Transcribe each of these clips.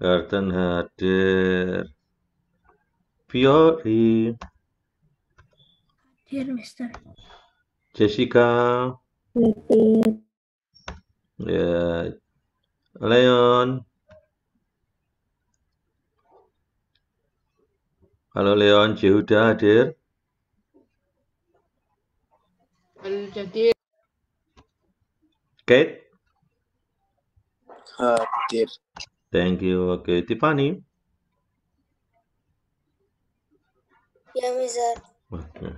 Garden hadir. Fiori. Hadir, Mister. Jessica. Hadir. Ya. Leon. Halo Leon, Jehuda hadir. Hadir. Kate? Hadir. Thank you. Oke, Tiffany. Ya, Mister. Oke.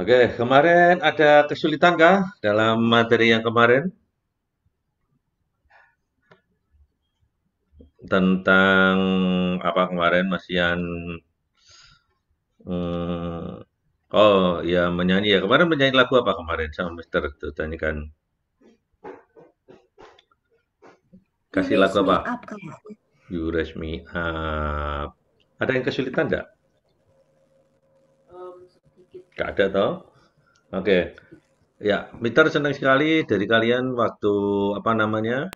Oke, kemarin ada kesulitan kah dalam materi yang kemarin? Tentang apa kemarin masihan hmm, Oh, ya menyanyi ya. Kemarin menyanyi lagu apa kemarin sama Mister itu tanyakan. Kasih lagu apa? You raise me up. Ada yang kesulitan enggak? Um, ada toh? Oke. Okay. Ya, Mitar senang sekali dari kalian waktu apa namanya?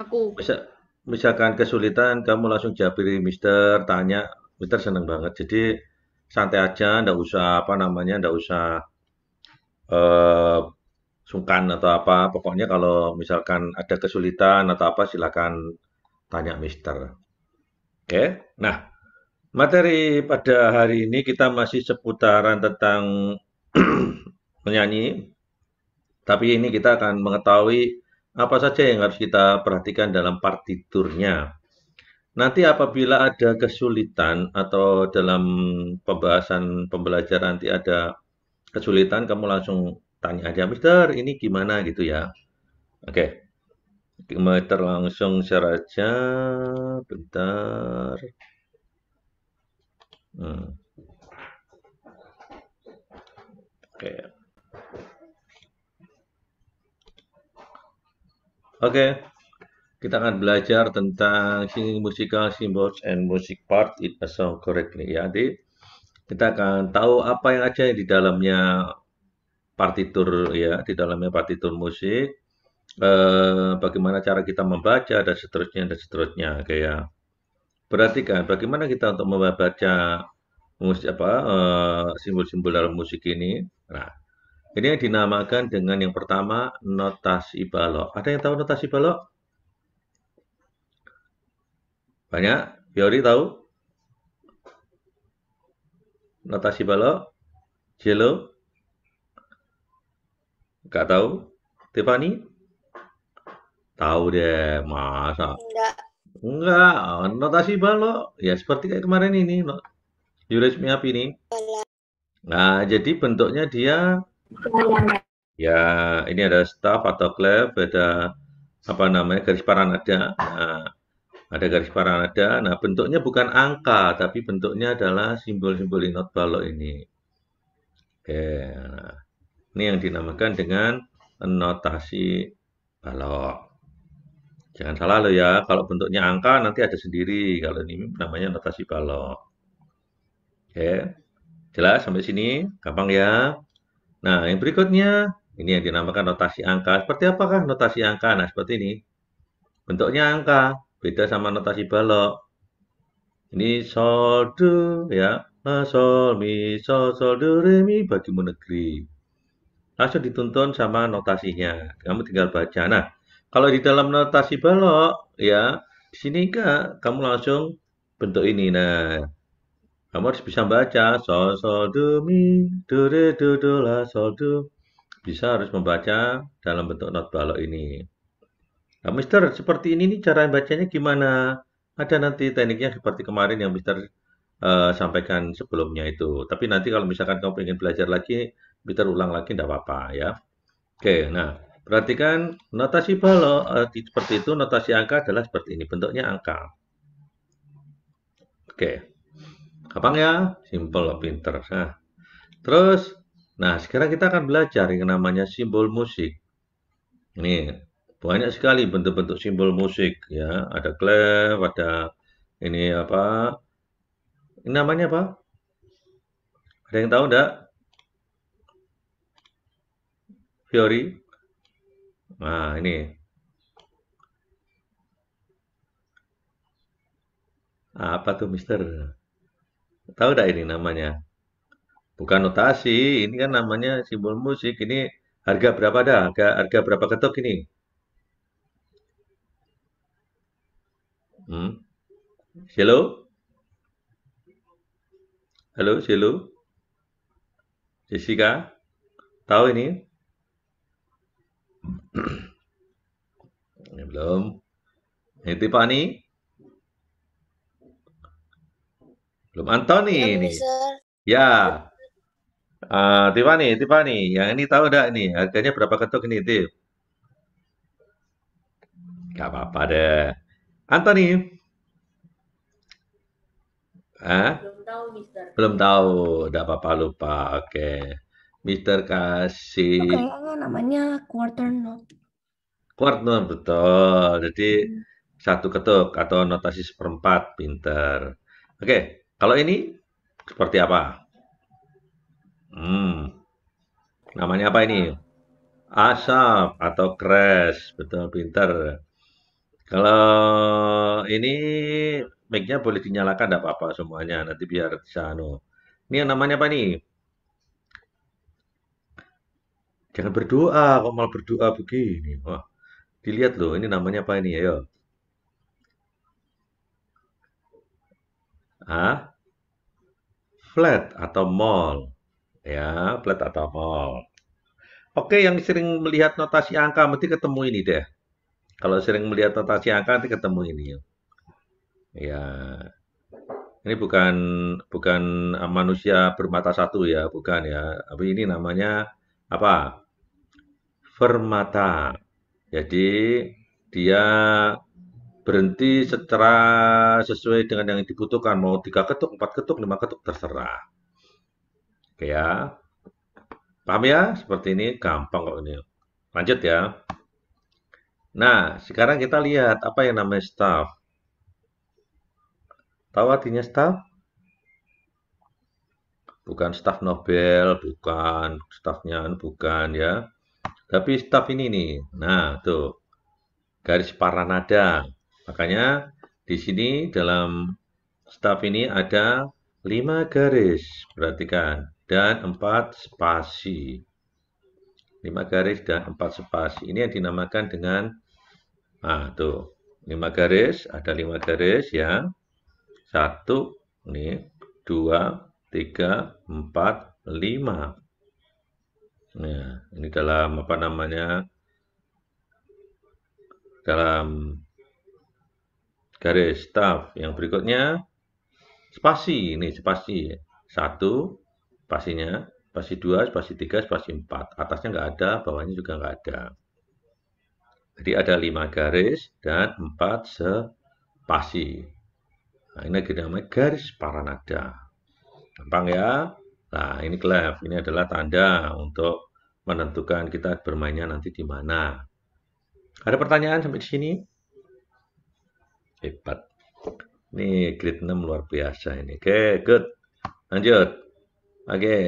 Aku. Bisa misalkan kesulitan kamu langsung japiri Mister tanya Mister senang banget jadi santai aja ndak usah apa namanya ndak usah uh, sungkan atau apa. Pokoknya kalau misalkan ada kesulitan atau apa silakan tanya mister. Oke. Nah, materi pada hari ini kita masih seputaran tentang menyanyi. Tapi ini kita akan mengetahui apa saja yang harus kita perhatikan dalam partiturnya. Nanti apabila ada kesulitan atau dalam pembahasan pembelajaran nanti ada kesulitan, kamu langsung tanya aja Mister ini gimana gitu ya oke Mister langsung share aja bentar hmm. oke oke kita akan belajar tentang singing musical symbols and music part in a song correctly ya di kita akan tahu apa yang ada di dalamnya partitur ya di dalamnya partitur musik eh, bagaimana cara kita membaca dan seterusnya dan seterusnya kayak perhatikan bagaimana kita untuk membaca musik apa eh, simbol-simbol eh, dalam musik ini nah ini yang dinamakan dengan yang pertama notasi balok ada yang tahu notasi balok banyak Yori tahu notasi balok Jelo Gak tahu? Tiffany? Tahu deh, masa? Enggak. Enggak, notasi balok. Ya seperti kayak kemarin ini, no. Yuris Miap ini. Iya. Nah, jadi bentuknya dia ya ini ada staff atau clef, ada apa namanya garis paranada. Nah, ada garis paranada. Nah, bentuknya bukan angka, tapi bentuknya adalah simbol-simbol not balok ini. Oke. Nah. Ini yang dinamakan dengan notasi balok. Jangan salah lo ya, kalau bentuknya angka nanti ada sendiri. Kalau ini namanya notasi balok. Oke, jelas sampai sini, gampang ya. Nah, yang berikutnya, ini yang dinamakan notasi angka. Seperti apakah notasi angka? Nah, seperti ini. Bentuknya angka, beda sama notasi balok. Ini sol, do, ya. Nah, sol, mi, sol, sol, do, re, mi, bagimu negeri langsung dituntun sama notasinya. Kamu tinggal baca. Nah, kalau di dalam notasi balok, ya, di sini enggak, kamu langsung bentuk ini. Nah, kamu harus bisa baca. Sol, sol, do, mi, do, re, do, do, la, sol, do. Bisa harus membaca dalam bentuk not balok ini. Nah, Mister, seperti ini nih cara bacanya gimana? Ada nanti tekniknya seperti kemarin yang Mister uh, sampaikan sebelumnya itu. Tapi nanti kalau misalkan kamu ingin belajar lagi, Peter ulang lagi tidak apa-apa ya. Oke, nah perhatikan notasi balok eh, seperti itu notasi angka adalah seperti ini bentuknya angka. Oke, gampang ya, simple, pinter. Nah, terus, nah sekarang kita akan belajar yang namanya simbol musik. Ini banyak sekali bentuk-bentuk simbol musik ya, ada clef, ada ini apa? Ini namanya apa? Ada yang tahu enggak? teori. Nah, ini. Nah, apa tuh Mister? Tahu tidak ini namanya? Bukan notasi, ini kan namanya simbol musik. Ini harga berapa dah? Harga, harga berapa ketok ini? Hmm? Hello? Halo, Hello? Jessica? Tahu ini? Ini belum. Ini Tiffany. Belum ya, ini. Ya. Uh, Tiffany, Tiffany, yang ini tahu enggak ini? harganya berapa ketuk ini, Tiff? Gak apa-apa deh. Anthony? Hah? Belum tahu, Mister. Belum tahu, gak apa-apa lupa. Oke. Okay. Mister Kasih. kayaknya namanya quarter note. Quarter note betul. Jadi Hmm. satu ketuk atau notasi seperempat, pinter. Oke, kalau ini seperti apa? Hmm, namanya apa ini? Asap. atau crash, betul, pinter. Kalau ini mic-nya boleh dinyalakan, tidak apa-apa semuanya. Nanti biar bisa anu. Ini yang namanya apa nih? Jangan berdoa, kok malah berdoa begini. Wah, dilihat loh, ini namanya apa ini? yo Ah, flat atau mall. Ya, flat atau mall. Oke, yang sering melihat notasi angka mesti ketemu ini deh. Kalau sering melihat notasi angka nanti ketemu ini. Ya. Ini bukan bukan ah, manusia bermata satu ya, bukan ya. Tapi ini namanya apa? fermata. Jadi dia berhenti secara sesuai dengan yang dibutuhkan mau tiga ketuk empat ketuk lima ketuk terserah oke ya paham ya seperti ini gampang kok ini lanjut ya nah sekarang kita lihat apa yang namanya staff tahu artinya staff bukan staff Nobel bukan staffnya bukan ya tapi staff ini nih nah tuh garis paranada makanya di sini dalam staff ini ada lima garis perhatikan dan empat spasi lima garis dan empat spasi ini yang dinamakan dengan ah tuh lima garis ada lima garis ya satu nih dua tiga empat lima Nah, ini dalam apa namanya? Dalam garis staff yang berikutnya spasi ini spasi satu spasinya spasi dua spasi tiga spasi empat atasnya nggak ada bawahnya juga nggak ada jadi ada lima garis dan empat spasi nah ini namanya garis paranada gampang ya Nah, ini clef, ini adalah tanda untuk menentukan kita bermainnya nanti di mana. Ada pertanyaan sampai di sini? Hebat. Ini grade 6 luar biasa ini. Oke, okay, good. Lanjut. Oke. Okay.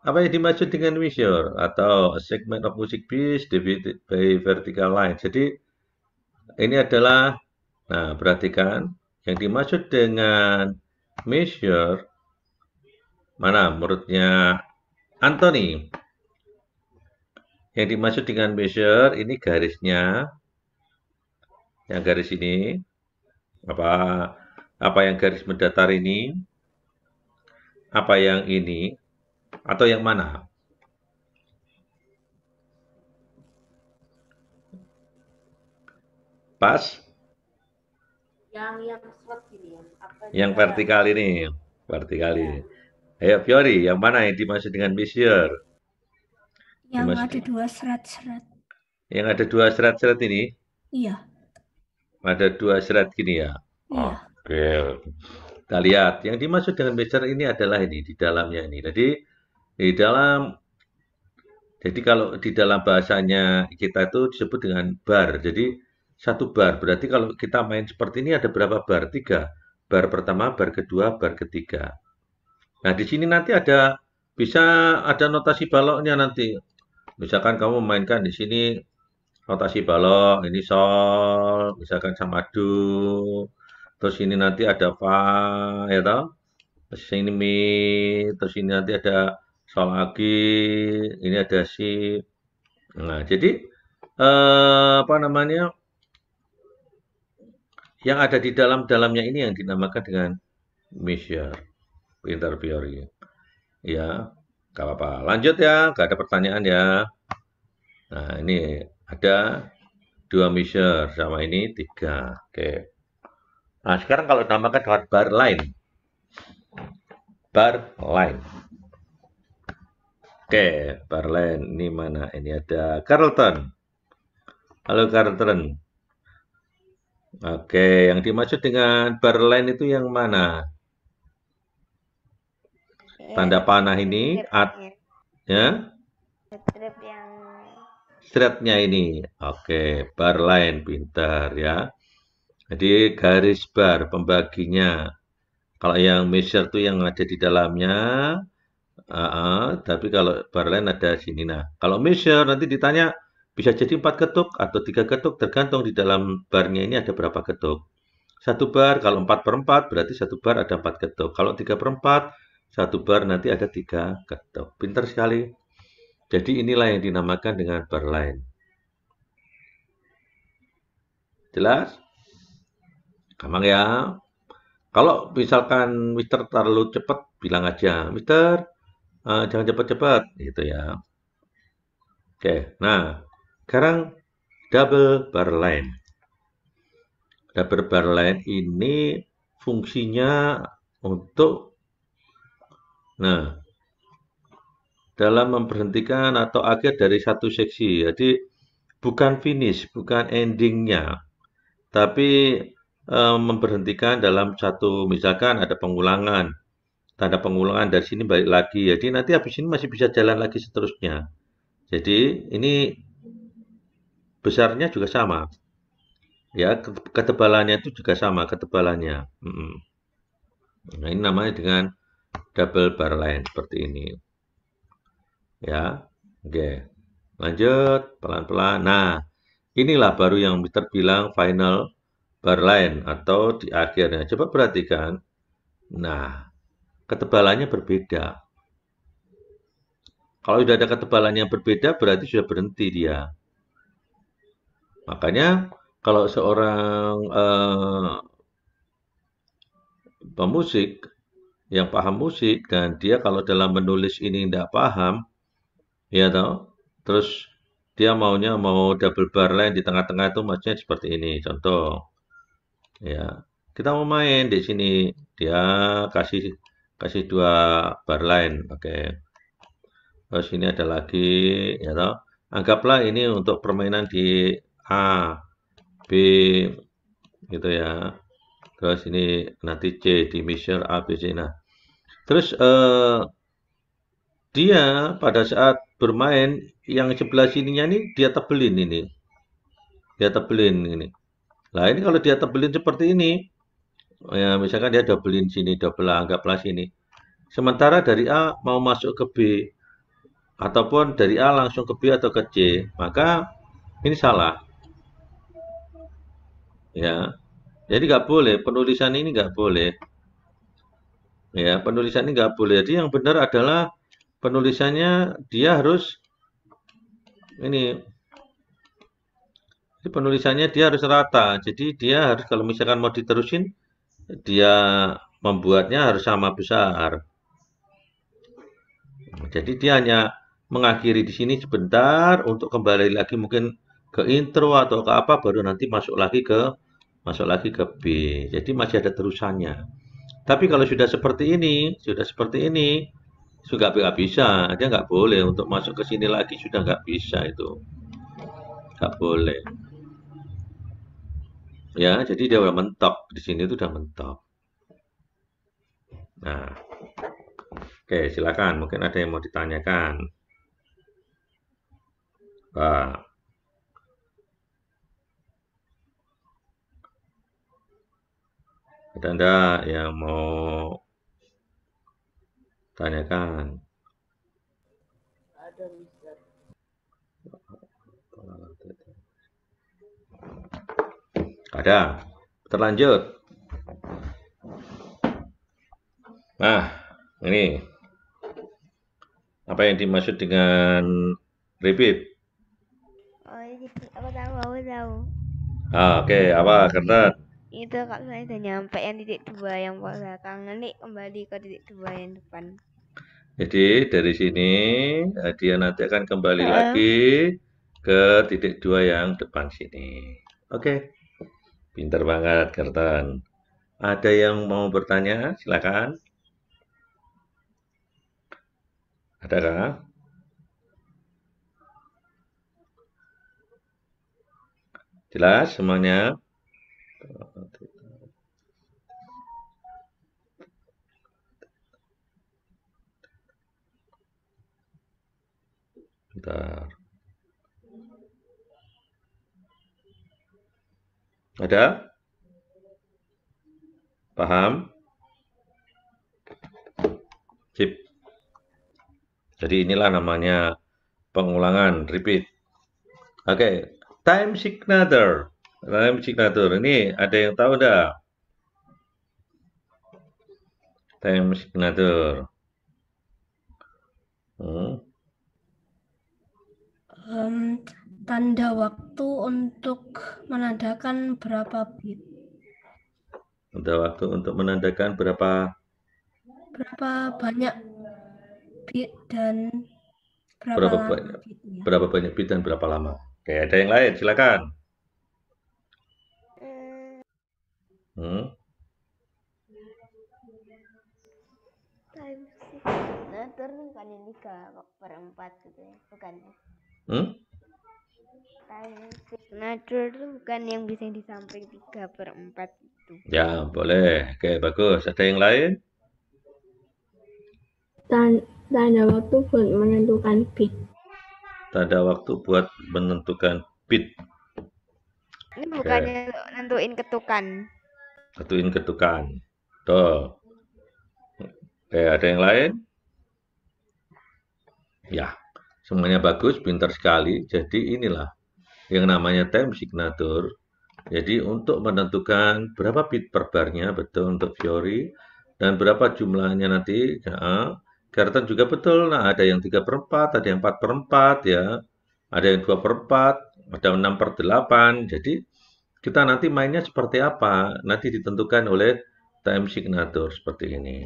Apa yang dimaksud dengan measure atau segment of music piece divided by vertical line? Jadi ini adalah nah perhatikan yang dimaksud dengan measure Mana menurutnya Anthony? Yang dimaksud dengan measure ini garisnya. Yang garis ini apa apa yang garis mendatar ini? Apa yang ini atau yang mana? Pas? Yang yang yang Yang vertikal ini, vertikal ini. Ayo Fiori, yang mana yang dimaksud dengan Messier? Yang dimaksud... ada dua serat-serat. Yang ada dua serat-serat ini? Iya. Ada dua serat gini ya? Iya. Oke. Kita lihat, yang dimaksud dengan Messier ini adalah ini, di dalamnya ini. Jadi, di dalam jadi kalau di dalam bahasanya kita itu disebut dengan bar. Jadi satu bar berarti kalau kita main seperti ini ada berapa bar? Tiga. Bar pertama, bar kedua, bar ketiga. Nah, di sini nanti ada bisa ada notasi baloknya nanti. Misalkan kamu memainkan di sini notasi balok, ini sol, misalkan sama do, terus ini nanti ada fa, ya toh? Terus ini mi, terus ini nanti ada sol lagi, ini ada si. Nah, jadi eh, apa namanya? Yang ada di dalam-dalamnya ini yang dinamakan dengan measure. Inter Ya, gak apa-apa. Lanjut ya, gak ada pertanyaan ya. Nah, ini ada dua measure sama ini tiga. Oke. Nah, sekarang kalau namakan dengan bar line. Bar line. Oke, bar line ini mana? Ini ada Carlton. Halo Carlton. Oke, yang dimaksud dengan bar line itu yang mana? Ya. Tanda panah ini at ya. Strip ya? yang stripnya ini. Oke, bar lain pintar ya. Jadi garis bar pembaginya. Kalau yang measure tuh yang ada di dalamnya, uh, uh, tapi kalau bar lain ada sini. Nah, kalau measure nanti ditanya bisa jadi empat ketuk atau tiga ketuk tergantung di dalam barnya ini ada berapa ketuk. Satu bar kalau empat per empat berarti satu bar ada empat ketuk. Kalau tiga per empat satu bar nanti ada tiga ketok. Pinter sekali. Jadi inilah yang dinamakan dengan bar line. Jelas? Gampang ya. Kalau misalkan Mister terlalu cepat, bilang aja, Mister, uh, jangan cepat-cepat, gitu ya. Oke, nah, sekarang double bar line. Double bar line ini fungsinya untuk Nah, dalam memberhentikan atau akhir dari satu seksi. Jadi bukan finish, bukan endingnya, tapi e, memberhentikan dalam satu misalkan ada pengulangan, tanda pengulangan dari sini balik lagi. Jadi nanti habis ini masih bisa jalan lagi seterusnya. Jadi ini besarnya juga sama. Ya, ketebalannya itu juga sama ketebalannya. Nah, ini namanya dengan double bar line seperti ini. Ya, oke. Lanjut pelan-pelan. Nah, inilah baru yang terbilang final bar line atau di akhirnya. Coba perhatikan. Nah, ketebalannya berbeda. Kalau sudah ada ketebalan yang berbeda, berarti sudah berhenti dia. Makanya kalau seorang eh, pemusik yang paham musik dan dia kalau dalam menulis ini tidak paham ya tau? terus dia maunya mau double bar lain di tengah-tengah itu maksudnya seperti ini contoh ya kita mau main di sini dia kasih kasih dua bar lain, oke okay. terus ini ada lagi ya tau? anggaplah ini untuk permainan di A B gitu ya terus ini nanti C di measure A B C nah Terus uh, dia pada saat bermain yang sebelah sininya ini dia tebelin ini. Dia tebelin ini. Nah, ini kalau dia tebelin seperti ini ya misalkan dia doublein sini, double anggaplah sini. Sementara dari A mau masuk ke B ataupun dari A langsung ke B atau ke C, maka ini salah. Ya. Jadi nggak boleh penulisan ini nggak boleh. Ya, penulisan ini nggak boleh. Jadi yang benar adalah penulisannya dia harus ini jadi penulisannya dia harus rata. Jadi dia harus kalau misalkan mau diterusin, dia membuatnya harus sama besar. Jadi dia hanya mengakhiri di sini sebentar untuk kembali lagi mungkin ke intro atau ke apa baru nanti masuk lagi ke masuk lagi ke B. Jadi masih ada terusannya. Tapi kalau sudah seperti ini, sudah seperti ini, sudah nggak bisa, dia nggak boleh untuk masuk ke sini lagi sudah nggak bisa itu, nggak boleh. Ya, jadi dia udah mentok di sini itu udah mentok. Nah, oke silakan, mungkin ada yang mau ditanyakan. Pak. Ada enggak yang mau tanyakan? Ada, Ada. Terlanjut. Nah, ini apa yang dimaksud dengan repeat? Oh, apa tahu, tahu. Ah, Oke, okay. apa karena itu kak saya udah nyampe yang titik dua yang belakang nanti kembali ke titik dua yang depan jadi dari sini eh, dia nanti akan kembali uh. lagi ke titik dua yang depan sini oke okay. pintar banget Kertan ada yang mau bertanya silakan ada adakah jelas semuanya Bentar. Ada? Paham? Sip. Jadi inilah namanya pengulangan, repeat. Oke, okay. time signature. Lam Cikatur. Ini ada yang tahu dah? Time signature. Hmm. Um, tanda waktu untuk menandakan berapa bit. Tanda waktu untuk menandakan berapa berapa banyak bit dan berapa, berapa lama banyak, bitnya. berapa banyak bit dan berapa lama. Oke, ada yang lain silakan. Hmm? Nah, turun kan ini ke perempat gitu ya, bukan ya? Hmm? Nah, itu bukan yang bisa di samping 3 per empat itu. Ya, boleh. Oke, bagus. Ada yang lain? Tan tanda waktu buat menentukan bit. Tanda waktu buat menentukan bit. Ini bukannya nentuin ketukan. Satuin ketukan. Tuh. Oke, eh, ada yang lain? Ya, semuanya bagus, pintar sekali. Jadi inilah yang namanya time signature. Jadi untuk menentukan berapa bit per barnya, betul untuk Fiori, dan berapa jumlahnya nanti, ya, Garton juga betul. Nah, ada yang 3 per 4, ada yang 4 per 4, ya. Ada yang 2 per 4, ada 6 per 8. Jadi, kita nanti mainnya seperti apa? Nanti ditentukan oleh time signature seperti ini.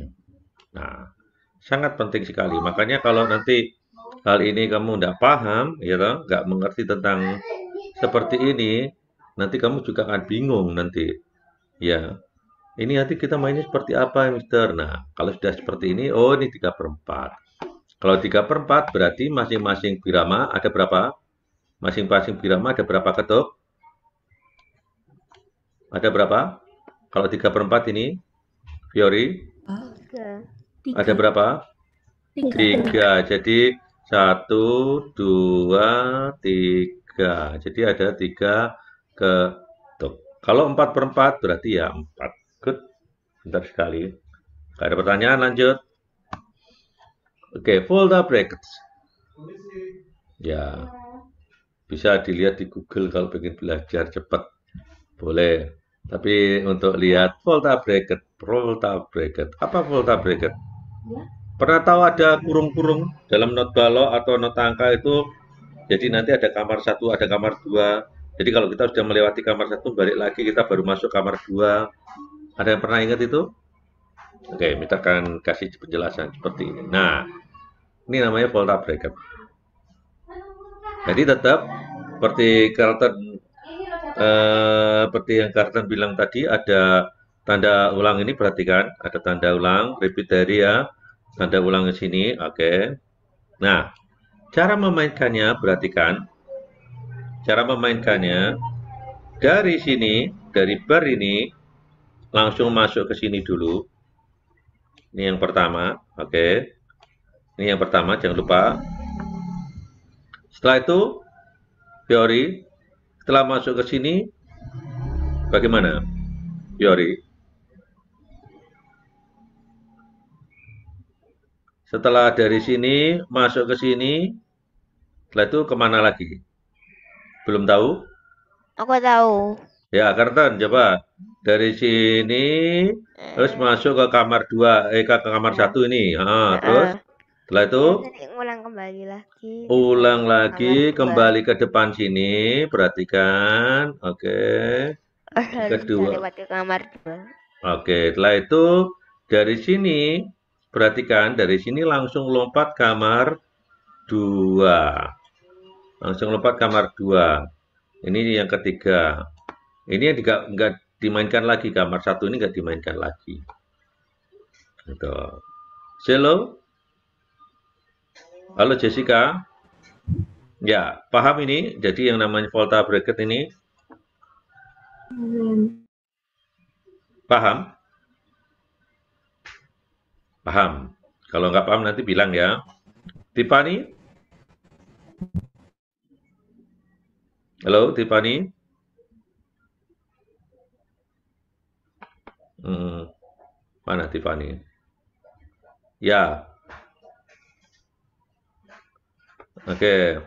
Nah, sangat penting sekali. Makanya kalau nanti hal ini kamu tidak paham, ya you nggak know, mengerti tentang seperti ini, nanti kamu juga akan bingung nanti. Ya, ini nanti kita mainnya seperti apa, Mister? Nah, kalau sudah seperti ini, oh ini tiga per Kalau tiga per berarti masing-masing birama ada berapa? Masing-masing birama ada berapa ketuk? Ada berapa? Kalau tiga per 4 ini, Fiori? Ada berapa? Tiga. Jadi satu, dua, tiga. Jadi ada 3 ketuk. Kalau empat per 4 berarti ya 4. Good. Bentar sekali. Gak ada pertanyaan, lanjut. Oke, okay, fold up brackets. Ya, bisa dilihat di Google kalau ingin belajar cepat. Boleh. Tapi untuk lihat volta bracket, volta bracket. Apa volta bracket? Ya. Pernah tahu ada kurung-kurung dalam not balok atau not angka itu? Jadi nanti ada kamar satu, ada kamar dua. Jadi kalau kita sudah melewati kamar satu, balik lagi kita baru masuk kamar dua. Ada yang pernah ingat itu? Oke, kita akan kasih penjelasan seperti ini. Nah, ini namanya volta bracket. Jadi tetap seperti Carlton Eh, seperti yang Karten bilang tadi ada tanda ulang ini perhatikan ada tanda ulang repeat dari ya tanda ulang di sini oke okay. nah cara memainkannya perhatikan cara memainkannya dari sini dari bar ini langsung masuk ke sini dulu ini yang pertama oke okay. ini yang pertama jangan lupa setelah itu teori setelah masuk ke sini, bagaimana? Yori. Setelah dari sini, masuk ke sini, setelah itu kemana lagi? Belum tahu? Aku tahu. Ya, Kartan, coba. Dari sini, terus eh. masuk ke kamar dua, eh ke kamar satu ini. Ha, eh. terus terus? Setelah itu ulang kembali lagi. Ulang lagi kembali ke depan sini, perhatikan. Oke. Okay. Kedua. ke kamar dua. Oke, setelah itu dari sini perhatikan dari sini langsung lompat kamar dua. Langsung lompat kamar dua. Ini yang ketiga. Ini yang tidak nggak dimainkan lagi kamar satu ini nggak dimainkan lagi. Itu. Selo. Halo Jessica. Ya, paham ini? Jadi yang namanya volta bracket ini? Paham? Paham. Kalau nggak paham nanti bilang ya. Tiffany? Halo, Tiffany? Hmm, mana Tiffany? Ya, Oke.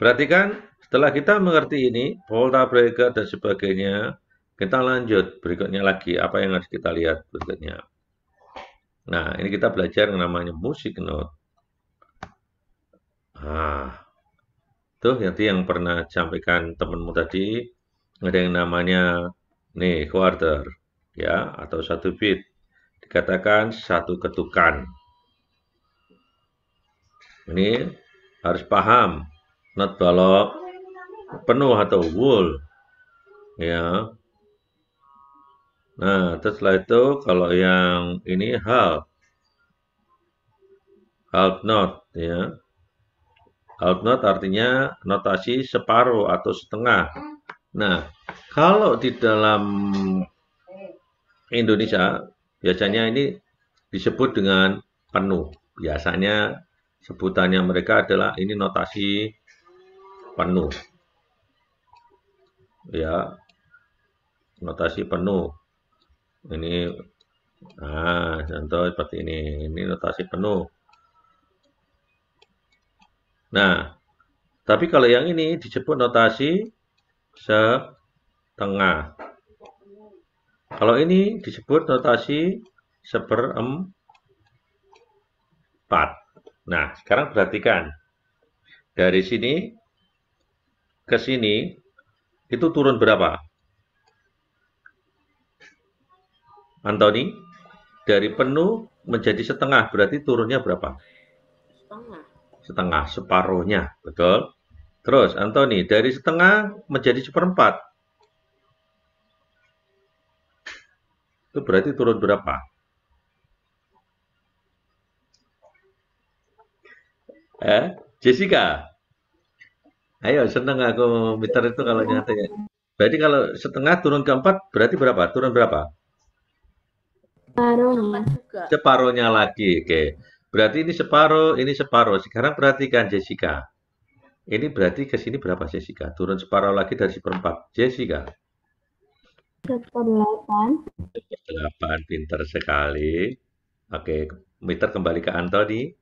Perhatikan setelah kita mengerti ini, volta breaker dan sebagainya, kita lanjut berikutnya lagi apa yang harus kita lihat berikutnya. Nah, ini kita belajar yang namanya musik note. Ah. Tuh nanti yang pernah sampaikan temanmu tadi ada yang namanya nih quarter ya atau satu beat dikatakan satu ketukan ini harus paham not balok penuh atau wool ya nah terus setelah itu kalau yang ini half half not ya half not artinya notasi separuh atau setengah nah kalau di dalam Indonesia biasanya ini disebut dengan penuh biasanya Sebutannya mereka adalah ini notasi penuh. Ya, notasi penuh. Ini nah, contoh seperti ini. Ini notasi penuh. Nah, tapi kalau yang ini disebut notasi setengah. Kalau ini disebut notasi seperempat. Nah, sekarang perhatikan. Dari sini ke sini itu turun berapa? Antoni, dari penuh menjadi setengah, berarti turunnya berapa? Setengah. Setengah, separuhnya, betul. Terus, Antoni, dari setengah menjadi seperempat. Itu berarti turun berapa? Eh? Jessica. Ayo seneng aku meter itu kalau nyata ya. Berarti kalau setengah turun ke empat berarti berapa? Turun berapa? Separuhnya. Separuhnya lagi. Oke. Berarti ini separuh, ini separuh. Sekarang perhatikan Jessica. Ini berarti ke sini berapa Jessica? Turun separuh lagi dari seperempat. Jessica. Delapan. Delapan, pinter sekali. Oke, meter kembali ke Antoni.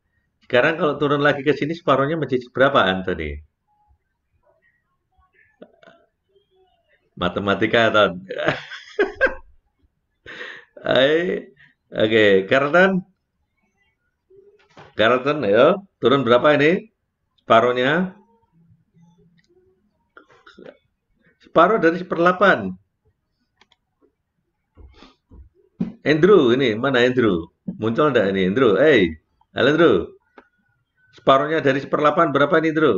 Sekarang kalau turun lagi ke sini separuhnya menjadi berapa Anthony? Matematika atau Oke, okay. Carlton. Carlton ya, turun berapa ini? Separuhnya. Separuh dari seperdelapan. Andrew ini, mana Andrew? Muncul enggak ini Andrew? Hey, halo Andrew. Separuhnya dari seperlapan berapa nih, Drew?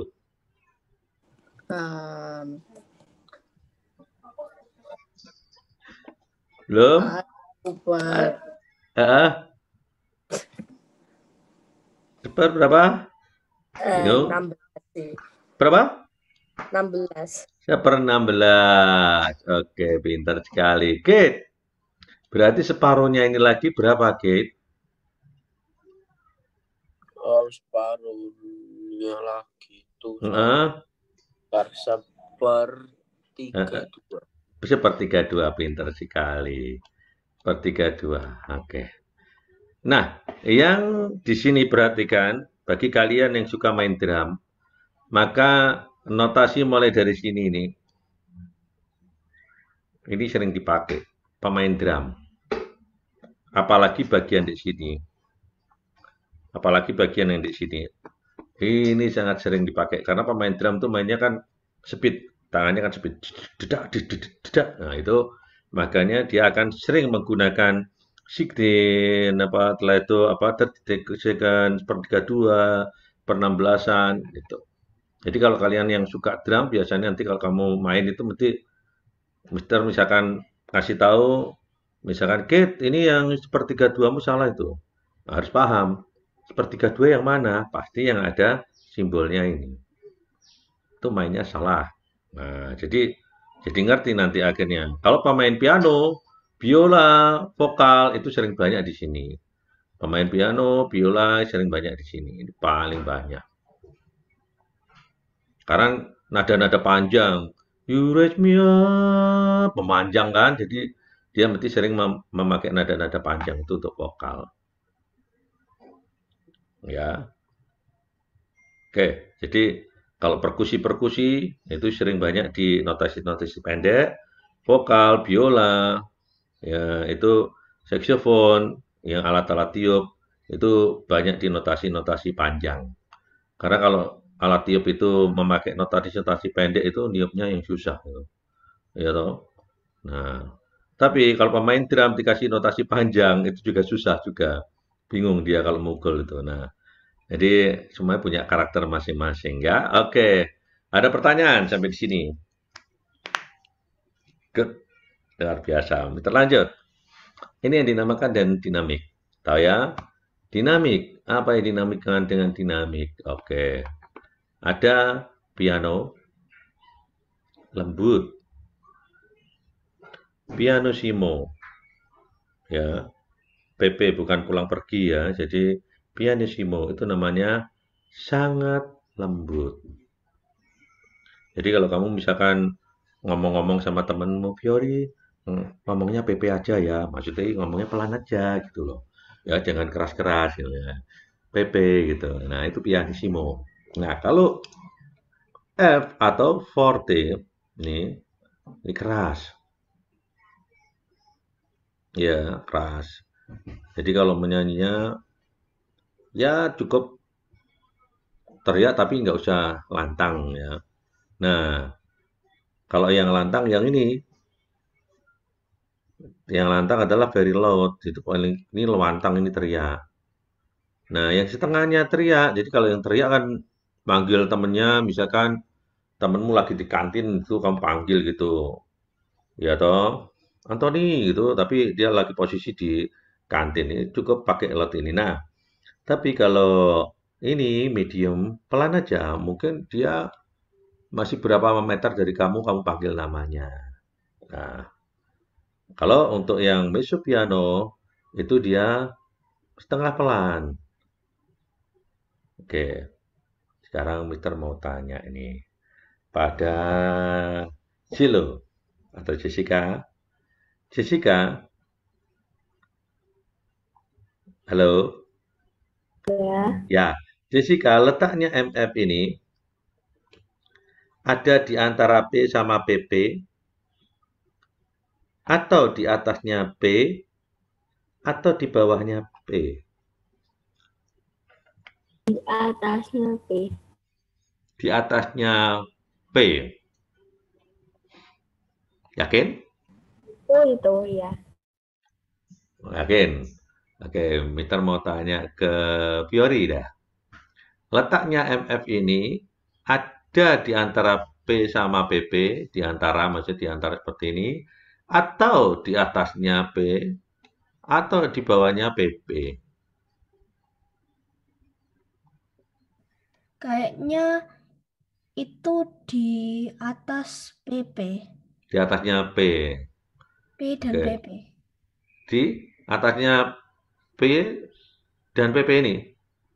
Um, Belum? Seper. Ah. seper berapa? Eh, Yo. 16. Berapa? 16. Seper 16. Oke, pintar sekali. Kate, berarti separuhnya ini lagi berapa, Kate? separuhnya lagi tuh uh, per uh, dua tiga dua pinter sekali tiga dua oke nah yang di sini perhatikan bagi kalian yang suka main drum maka notasi mulai dari sini ini ini sering dipakai pemain drum apalagi bagian di sini apalagi bagian yang di sini ini sangat sering dipakai karena pemain drum itu mainnya kan speed tangannya kan speed dedak dedak nah itu makanya dia akan sering menggunakan sixteen, apa telah itu apa tertekan seperti kedua per enam belasan gitu jadi kalau kalian yang suka drum biasanya nanti kalau kamu main itu mesti mister misalkan kasih tahu misalkan Kate ini yang per 32 mu salah itu harus paham sepertiga dua yang mana? Pasti yang ada simbolnya ini. Itu mainnya salah. Nah, jadi jadi ngerti nanti akhirnya. Kalau pemain piano, biola, vokal itu sering banyak di sini. Pemain piano, biola sering banyak di sini. Ini paling banyak. Sekarang nada-nada panjang. You raise me up. Memanjang kan. Jadi dia mesti sering mem memakai nada-nada panjang itu untuk vokal ya oke jadi kalau perkusi-perkusi itu sering banyak di notasi-notasi pendek vokal biola ya itu saksofon yang alat-alat tiup itu banyak di notasi-notasi panjang karena kalau alat tiup itu memakai notasi-notasi pendek itu niupnya yang susah gitu. ya toh nah tapi kalau pemain drum dikasih notasi panjang itu juga susah juga bingung dia kalau mukul itu. Nah, jadi semuanya punya karakter masing-masing ya. Oke, ada pertanyaan sampai di sini. Good. Luar biasa. Terlanjut. Ini yang dinamakan dan dinamik. Tahu ya? Dinamik. Apa yang dinamik dengan, dengan dinamik? Oke. Ada piano lembut. Piano Ya, PP bukan pulang pergi ya. Jadi pianissimo itu namanya sangat lembut. Jadi kalau kamu misalkan ngomong-ngomong sama temenmu Fiori hmm, ngomongnya PP aja ya, maksudnya ngomongnya pelan aja gitu loh. Ya jangan keras-keras gitu ya. PP gitu. Nah, itu pianissimo. Nah, kalau F atau forte ini, ini keras. Ya, keras. Jadi kalau menyanyinya ya cukup teriak tapi nggak usah lantang ya. Nah, kalau yang lantang yang ini yang lantang adalah very loud itu paling ini lantang ini teriak. Nah, yang setengahnya teriak. Jadi kalau yang teriak kan panggil temennya misalkan temenmu lagi di kantin itu kamu panggil gitu. Ya toh, Anthony gitu, tapi dia lagi posisi di kantin ini cukup pakai lot ini. Nah, tapi kalau ini medium pelan aja, mungkin dia masih berapa meter dari kamu, kamu panggil namanya. Nah, kalau untuk yang mezzo piano itu dia setengah pelan. Oke, sekarang Mister mau tanya ini pada Silo atau Jessica. Jessica, Halo. Ya. Ya. Jessica, letaknya MF ini ada di antara P sama PP atau di atasnya P atau di bawahnya P? Di atasnya P. Di atasnya P. Yakin? Oh itu ya. Yakin? Oke, Mister mau tanya ke Fiori dah. Letaknya MF ini ada di antara P sama PP, di antara maksud di antara seperti ini, atau di atasnya P, atau di bawahnya PP. Kayaknya itu di atas PP. Di atasnya P. P dan Oke. PP. Di atasnya P dan PP ini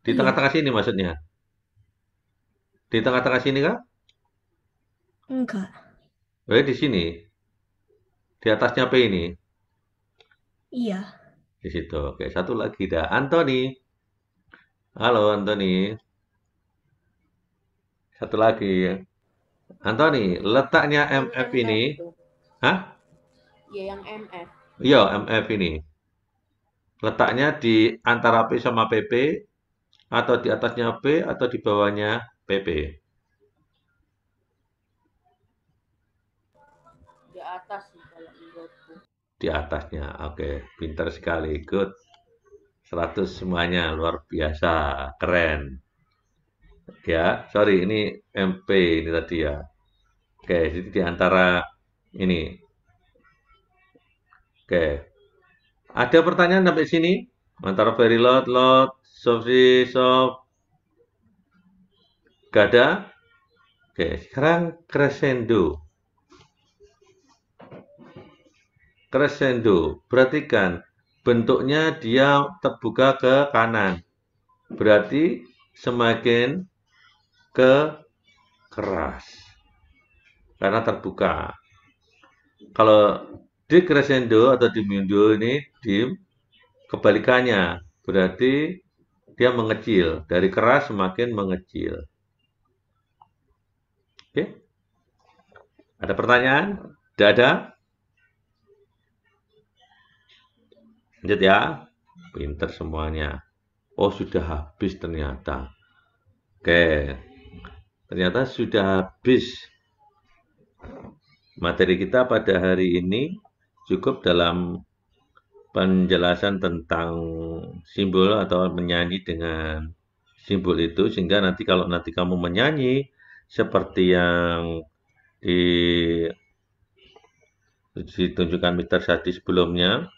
di iya. tengah-tengah sini maksudnya di tengah-tengah sini kak? Enggak. Eh, di sini di atasnya P ini Iya. di situ. Oke satu lagi dah Anthony. Halo Anthony. Satu lagi. Anthony letaknya MF ini. Hah? Iya yang MF. Iya MF ini. Letaknya di antara P sama PP, atau di atasnya P, atau di bawahnya PP. Di atas Di atasnya, oke. Okay. Pintar sekali, good. 100 semuanya, luar biasa, keren. Ya, sorry, ini MP ini tadi ya. Oke, jadi di antara ini. Oke, ada pertanyaan sampai sini? Antara very lot, lot, soft, soft. Gak ada? Oke, sekarang crescendo. Crescendo. Perhatikan, bentuknya dia terbuka ke kanan. Berarti semakin ke keras. Karena terbuka. Kalau decrescendo atau diminuendo ini dim kebalikannya berarti dia mengecil dari keras semakin mengecil oke okay. ada pertanyaan tidak ada lanjut ya pinter semuanya oh sudah habis ternyata oke okay. ternyata sudah habis materi kita pada hari ini cukup dalam penjelasan tentang simbol atau menyanyi dengan simbol itu sehingga nanti kalau nanti kamu menyanyi seperti yang di ditunjukkan Mr. Sadi sebelumnya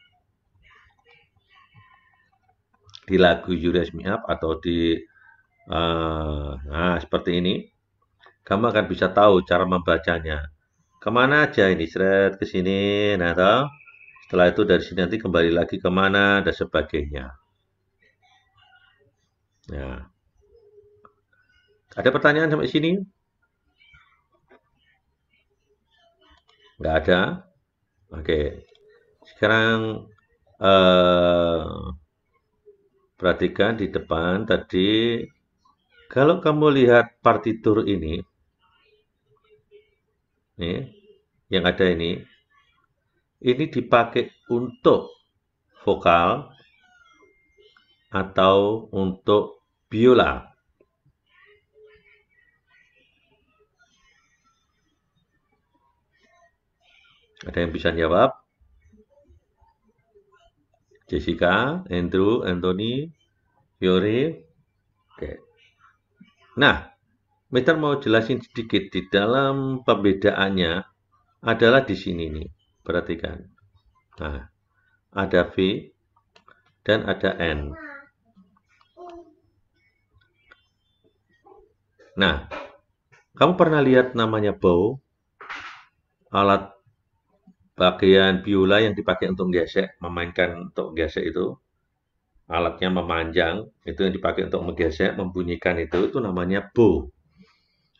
di lagu Yures Me Up atau di uh, nah seperti ini kamu akan bisa tahu cara membacanya Kemana aja ini? Seret ke sini. Nah, toh. Setelah itu dari sini nanti kembali lagi kemana dan sebagainya. Nah. Ada pertanyaan sampai sini? Nggak ada? Oke. Sekarang eh, perhatikan di depan tadi. Kalau kamu lihat partitur ini, nih, yang ada ini, ini dipakai untuk vokal atau untuk biola. Ada yang bisa jawab? Jessica, Andrew, Anthony, Yori. Oke. Nah, Mister mau jelasin sedikit di dalam perbedaannya adalah di sini nih. Perhatikan. Nah, ada V dan ada N. Nah, kamu pernah lihat namanya bow? Alat bagian biola yang dipakai untuk gesek, memainkan untuk gesek itu. Alatnya memanjang, itu yang dipakai untuk menggesek, membunyikan itu, itu namanya bow.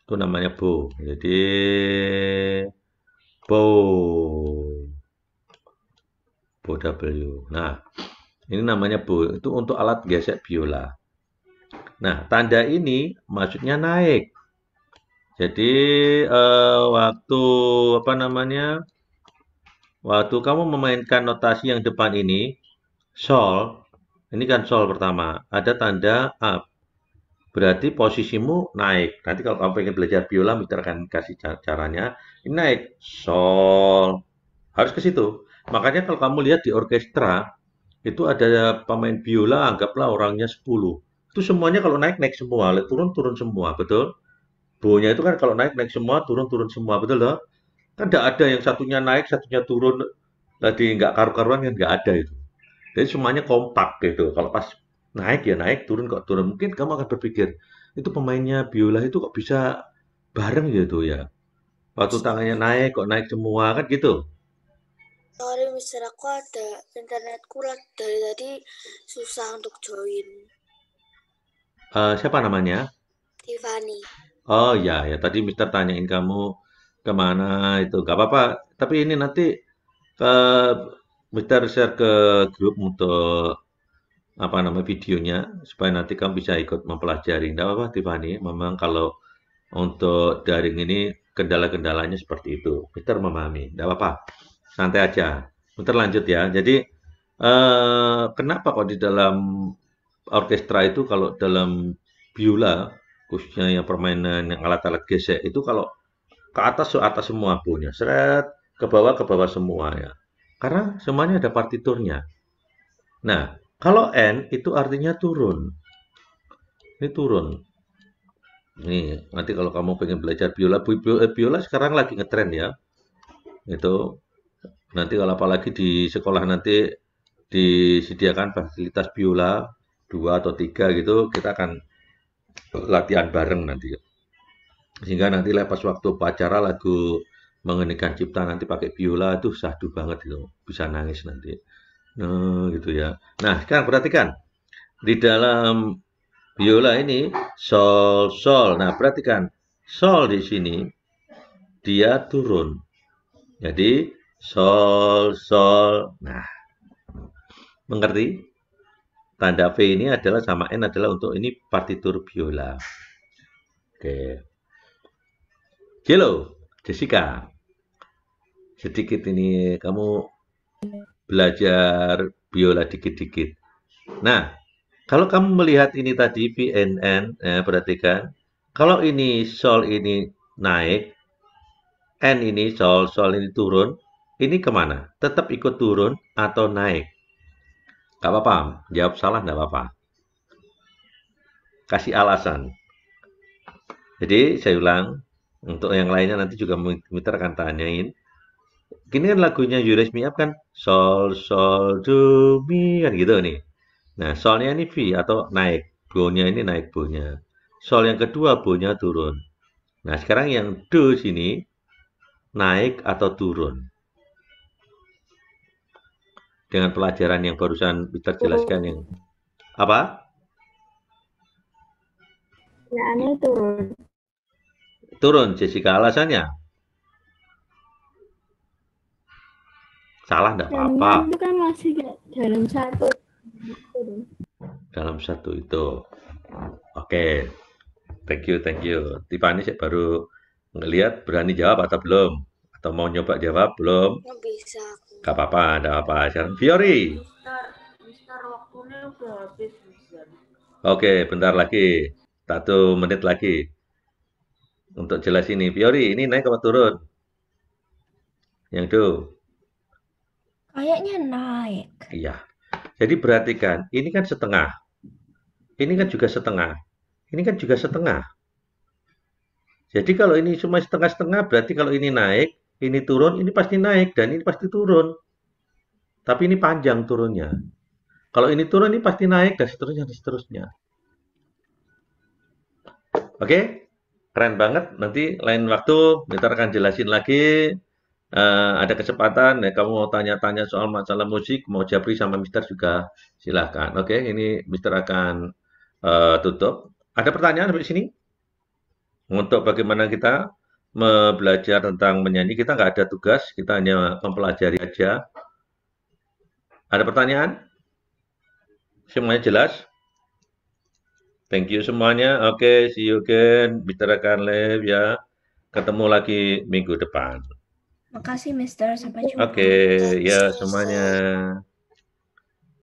Itu namanya bow. Jadi, Bo, bo W. Nah, ini namanya bo. itu untuk alat gesek biola. Nah, tanda ini maksudnya naik. Jadi eh, waktu apa namanya? Waktu kamu memainkan notasi yang depan ini, sol, ini kan sol pertama, ada tanda up berarti posisimu naik. Nanti kalau kamu ingin belajar biola, kita akan kasih caranya. Ini naik, sol. Harus ke situ. Makanya kalau kamu lihat di orkestra, itu ada pemain biola, anggaplah orangnya 10. Itu semuanya kalau naik, naik semua. Turun-turun semua, betul? Bonya itu kan kalau naik-naik semua, turun-turun semua, betul loh? Kan tidak ada yang satunya naik, satunya turun, tadi nggak karu-karuan kan nggak ada itu. Jadi semuanya kompak gitu. Kalau pas naik ya naik turun kok turun mungkin kamu akan berpikir itu pemainnya biola itu kok bisa bareng gitu ya waktu tangannya naik kok naik semua kan gitu sorry mister aku ada internet kurang dari tadi susah untuk join uh, siapa namanya Tiffany oh ya ya tadi mister tanyain kamu kemana itu gak apa-apa tapi ini nanti ke eh, mister share ke grup untuk apa nama videonya supaya nanti kamu bisa ikut mempelajari. Tidak apa-apa Tiffany, memang kalau untuk daring ini kendala-kendalanya seperti itu. Peter memahami, tidak apa-apa. Santai aja. Peter lanjut ya. Jadi eh, kenapa kok di dalam orkestra itu kalau dalam biola khususnya yang permainan yang alat-alat gesek itu kalau ke atas ke atas semua punya seret ke bawah ke bawah semua ya karena semuanya ada partiturnya nah kalau N itu artinya turun. Ini turun. Nih, nanti kalau kamu pengen belajar biola, biola, eh, biola sekarang lagi ngetrend ya. Itu nanti kalau apalagi di sekolah nanti disediakan fasilitas biola dua atau tiga gitu, kita akan latihan bareng nanti. Sehingga nanti lepas waktu upacara lagu mengenikan cipta nanti pakai biola itu sahdu banget itu bisa nangis nanti. Nah, gitu ya. Nah, sekarang perhatikan. Di dalam biola ini sol sol. Nah, perhatikan sol di sini dia turun. Jadi sol sol. Nah, mengerti? Tanda V ini adalah sama N adalah untuk ini partitur biola. Oke. Hello, Jessica. Sedikit ini kamu belajar biola dikit-dikit. Nah, kalau kamu melihat ini tadi VNN, ya, eh, perhatikan. Kalau ini sol ini naik, N ini sol, sol ini turun, ini kemana? Tetap ikut turun atau naik? Gak apa-apa, jawab salah gak apa-apa. Kasih alasan. Jadi saya ulang, untuk yang lainnya nanti juga meter akan tanyain gini kan lagunya Yuris Me Up kan sol sol do mi kan gitu nih. Nah, solnya ini V atau naik, bonya ini naik bonya. Sol yang kedua bonya turun. Nah, sekarang yang do sini naik atau turun. Dengan pelajaran yang barusan kita jelaskan yang apa? Ya, ini turun. Turun, Jessica. Alasannya? salah enggak apa-apa itu kan masih dalam satu dalam satu itu oke okay. thank you thank you Tiffany saya baru ngelihat berani jawab atau belum atau mau nyoba jawab belum nggak bisa nggak apa-apa ada apa sekarang Fiori Mister, waktunya udah habis oke okay, bentar lagi satu menit lagi untuk jelas ini Fiori ini naik apa turun yang do Kayaknya naik. Iya. Jadi perhatikan, iya. ini kan setengah. Ini kan juga setengah. Ini kan juga setengah. Jadi kalau ini cuma setengah-setengah, berarti kalau ini naik, ini turun, ini pasti naik, dan ini pasti turun. Tapi ini panjang turunnya. Kalau ini turun, ini pasti naik, dan seterusnya, dan seterusnya. Oke? Keren banget. Nanti lain waktu, kita akan jelasin lagi uh, ada kesempatan ya kamu mau tanya-tanya soal masalah musik, mau Jabri sama Mister juga silahkan. Oke, okay, ini Mister akan uh, tutup. Ada pertanyaan di sini? Untuk bagaimana kita belajar tentang menyanyi, kita nggak ada tugas, kita hanya mempelajari aja. Ada pertanyaan? Semuanya jelas? Thank you semuanya. Oke, okay, see you again. Bicarakan live ya. Ketemu lagi minggu depan. Makasih Mister, sampai jumpa. Oke, okay, ya semuanya.